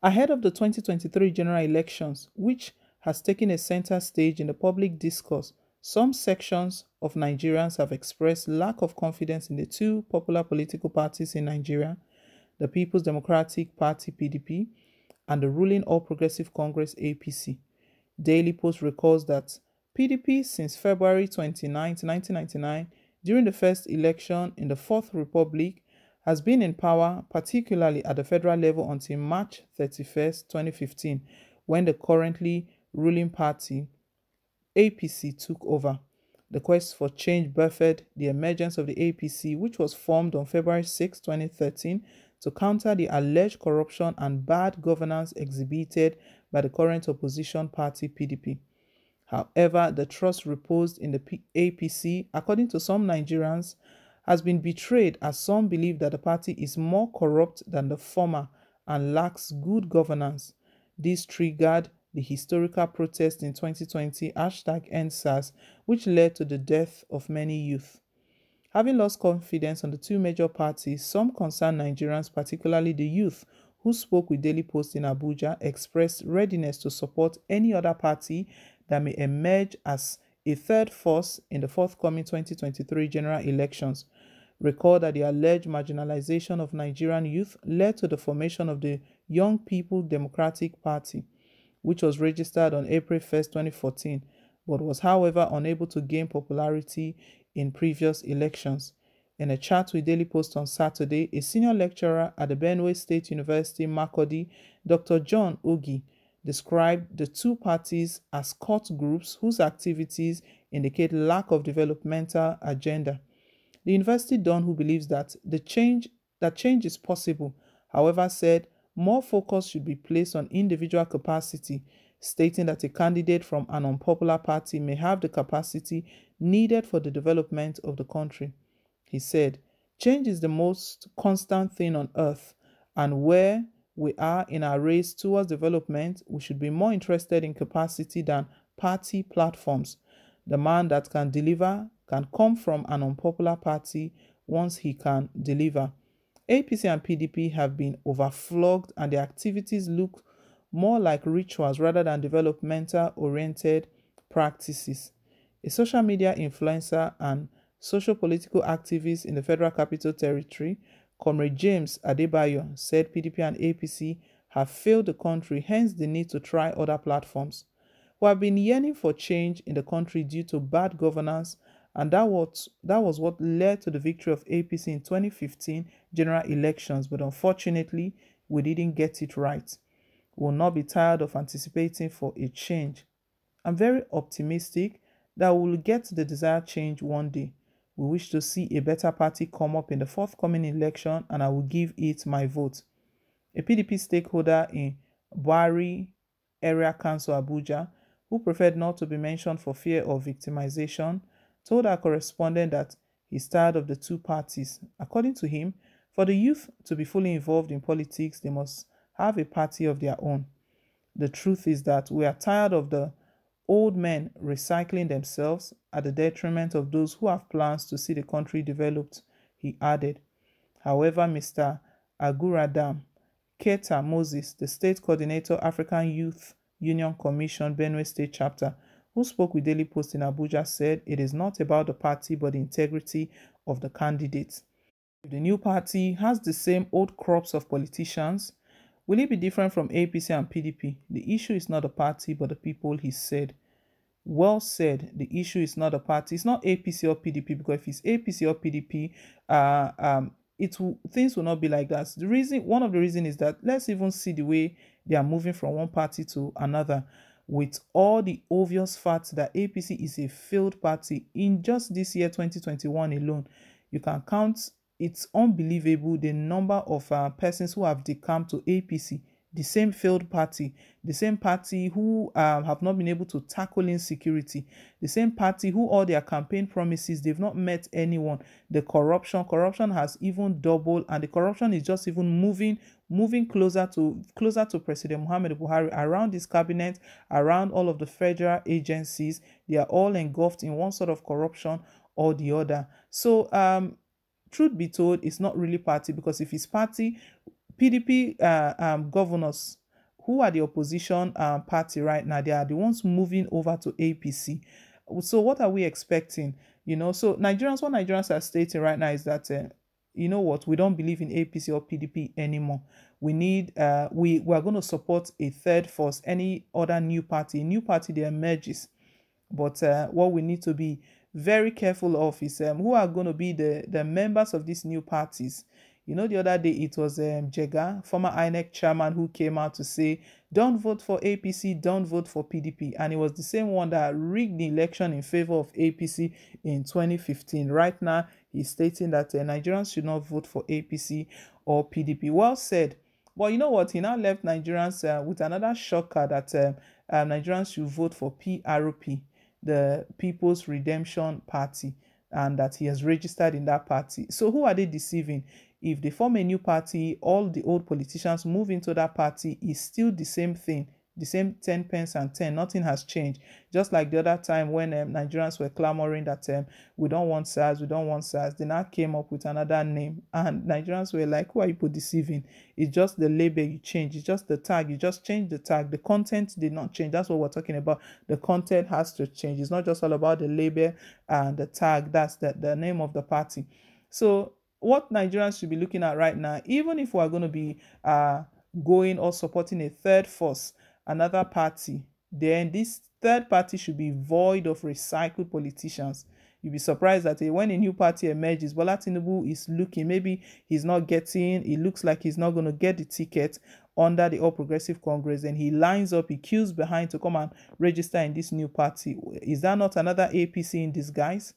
Ahead of the 2023 general elections, which has taken a center stage in the public discourse, some sections of Nigerians have expressed lack of confidence in the two popular political parties in Nigeria, the People's Democratic Party PDP and the ruling All Progressive Congress APC. Daily Post recalls that PDP since February 29, 1999, during the first election in the Fourth Republic, has been in power, particularly at the federal level, until March 31, 2015, when the currently ruling party, APC, took over. The quest for change buffered the emergence of the APC, which was formed on February 6, 2013, to counter the alleged corruption and bad governance exhibited by the current opposition party, PDP. However, the trust reposed in the P- APC, according to some Nigerians, has been betrayed as some believe that the party is more corrupt than the former and lacks good governance. This triggered the historical protest in 2020 hashtag NSAS, which led to the death of many youth. Having lost confidence on the two major parties, some concerned Nigerians, particularly the youth, who spoke with Daily Post in Abuja, expressed readiness to support any other party that may emerge as a third force in the forthcoming 2023 general elections recalled that the alleged marginalization of Nigerian youth led to the formation of the Young People Democratic Party, which was registered on April 1, 2014, but was, however, unable to gain popularity in previous elections. In a chat with Daily Post on Saturday, a senior lecturer at the Benue State University, Makodi, Dr. John Ogi, described the two parties as cult groups whose activities indicate lack of developmental agenda. The University Don, who believes that the change that change is possible, however, said more focus should be placed on individual capacity, stating that a candidate from an unpopular party may have the capacity needed for the development of the country. He said, Change is the most constant thing on earth, and where we are in our race towards development, we should be more interested in capacity than party platforms. The man that can deliver can come from an unpopular party once he can deliver. APC and PDP have been overflogged and their activities look more like rituals rather than developmental oriented practices. A social media influencer and social political activist in the Federal Capital Territory Comrade James Adebayo said PDP and APC have failed the country, hence the need to try other platforms. We have been yearning for change in the country due to bad governance, and that was, that was what led to the victory of APC in 2015 general elections, but unfortunately, we didn't get it right. We will not be tired of anticipating for a change. I'm very optimistic that we will get the desired change one day. We wish to see a better party come up in the forthcoming election and I will give it my vote. A PDP stakeholder in Bari Area Council Abuja, who preferred not to be mentioned for fear of victimization, told our correspondent that he's tired of the two parties. According to him, for the youth to be fully involved in politics, they must have a party of their own. The truth is that we are tired of the old men recycling themselves at the detriment of those who have plans to see the country developed, he added. However, Mr. Aguradam Keta Moses, the state coordinator, African Youth Union Commission, Benue State Chapter, who spoke with Daily Post in Abuja, said it is not about the party but the integrity of the candidates. If the new party has the same old crops of politicians, Will it be different from APC and PDP? The issue is not the party, but the people, he said. Well said, the issue is not the party. It's not APC or PDP, because if it's APC or PDP, uh, um, it things will not be like that. The reason, one of the reason is that let's even see the way they are moving from one party to another with all the obvious facts that APC is a failed party in just this year 2021 alone. You can count It's unbelievable the number of uh, persons who have decamped to APC, the same failed party, the same party who uh, have not been able to tackle insecurity, the same party who all their campaign promises, they've not met anyone. The corruption, corruption has even doubled, and the corruption is just even moving moving closer to closer to President Muhammad Buhari around his cabinet, around all of the federal agencies. They are all engulfed in one sort of corruption or the other. So um, truth be told, it's not really party because if it's party, PDP uh, um, governors who are the opposition uh, party right now, they are the ones moving over to APC. So what are we expecting? You know, so Nigerians, what Nigerians are stating right now is that, uh, you know what, we don't believe in APC or PDP anymore. We need, uh, we, we are going to support a third force, any other new party. A new party, that emerges. But uh, what we need to be very careful of is um, who are going to be the, the members of these new parties. You know, the other day it was um, Jega, former INEC chairman, who came out to say, don't vote for APC, don't vote for PDP. And it was the same one that rigged the election in favor of APC in 2015. Right now, he's stating that uh, Nigerians should not vote for APC or PDP. Well said. But you know what? He now left Nigerians uh, with another shocker that um, uh, Nigerians should vote for PROP. the People's Redemption Party and that he has registered in that party. So who are they deceiving? If they form a new party, all the old politicians move into that party is still the same thing the same 10 pence and 10 nothing has changed just like the other time when um, nigerians were clamoring that um, we don't want sars we don't want sars they now came up with another name and nigerians were like who are you deceiving it's just the label you change it's just the tag you just change the tag the content did not change that's what we're talking about the content has to change it's not just all about the label and the tag that's the, the name of the party so what nigerians should be looking at right now even if we're going to be uh, going or supporting a third force another party then this third party should be void of recycled politicians You'd be surprised that eh, when a new party emerges Bola Tinubu is looking maybe he's not getting it looks like he's not going to get the ticket under the All Progressive Congress and he lines up he queues behind to come and register in this new party is that not another APC in disguise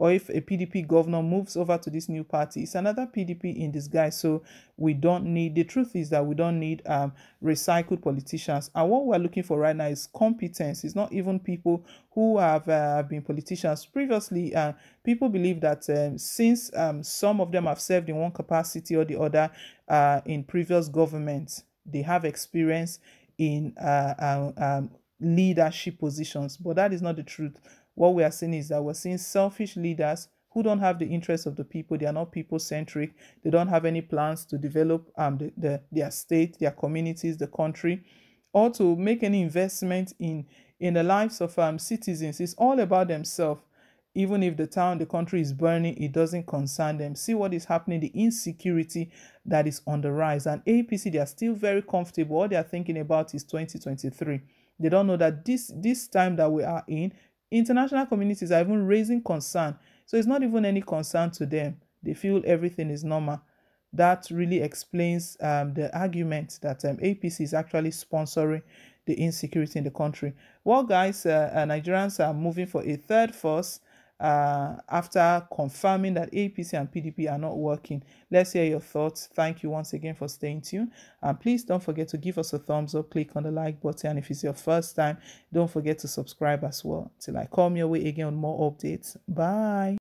or if a PDP governor moves over to this new party, it's another PDP in disguise. So we don't need, the truth is that we don't need um, recycled politicians. And what we're looking for right now is competence. It's not even people who have uh, been politicians previously. Uh, people believe that um, since um, some of them have served in one capacity or the other uh, in previous governments, they have experience in uh, uh um, leadership positions. But that is not the truth. What we are seeing is that we're seeing selfish leaders who don't have the interests of the people. They are not people centric. They don't have any plans to develop um, the, the, their state, their communities, the country, or to make any investment in, in the lives of um, citizens. It's all about themselves. Even if the town, the country is burning, it doesn't concern them. See what is happening, the insecurity that is on the rise. And APC, they are still very comfortable. All they are thinking about is 2023. They don't know that this this time that we are in, international communities are even raising concern. So it's not even any concern to them. They feel everything is normal. That really explains um, the argument that um, APC is actually sponsoring the insecurity in the country. Well, guys, uh, uh Nigerians are moving for a third force uh, after confirming that APC and PDP are not working. Let's hear your thoughts. Thank you once again for staying tuned. And please don't forget to give us a thumbs up, click on the like button. And if it's your first time, don't forget to subscribe as well. Till I come your way again on more updates. Bye.